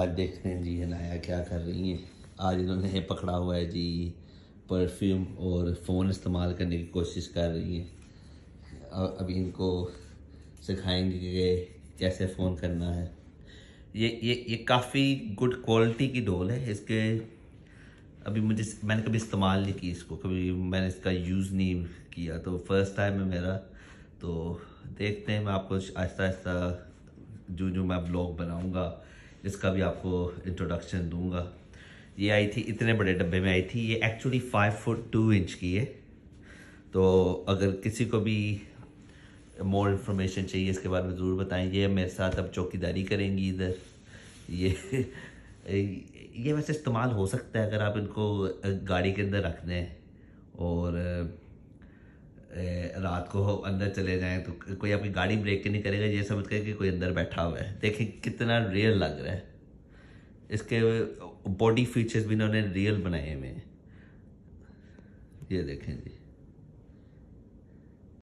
आज देख रहे हैं जी हनाया क्या कर रही हैं आज इन्होंने पकड़ा हुआ है जी परफ्यूम और फ़ोन इस्तेमाल करने की कोशिश कर रही हैं अभी इनको सिखाएंगे कि कैसे फ़ोन करना है ये ये ये काफ़ी गुड क्वालिटी की डोल है इसके अभी मुझे मैंने कभी इस्तेमाल नहीं की इसको कभी मैंने इसका यूज़ नहीं किया तो फर्स्ट टाइम है मेरा तो देखते हैं मैं आपको आहिस्ता आहिस्ता जो जो मैं ब्लॉग बनाऊँगा इसका भी आपको इंट्रोडक्शन दूंगा ये आई थी इतने बड़े डब्बे में आई थी ये actually five foot two inch की है तो अगर किसी को भी मोर इन्फॉर्मेशन चाहिए इसके बारे में ज़रूर बताएंगे ये मेरे साथ अब चौकीदारी करेंगी इधर ये ये वैसे इस्तेमाल हो सकता है अगर आप इनको गाड़ी के अंदर रख दें और रात को अंदर चले जाएं तो कोई आपकी गाड़ी ब्रेक नहीं करेगा ये समझ कर कि कोई अंदर बैठा हुआ है देखें कितना रियल लग रहा है इसके बॉडी फीचर्स भी इन्होंने रियल बनाए हुए हैं ये देखें जी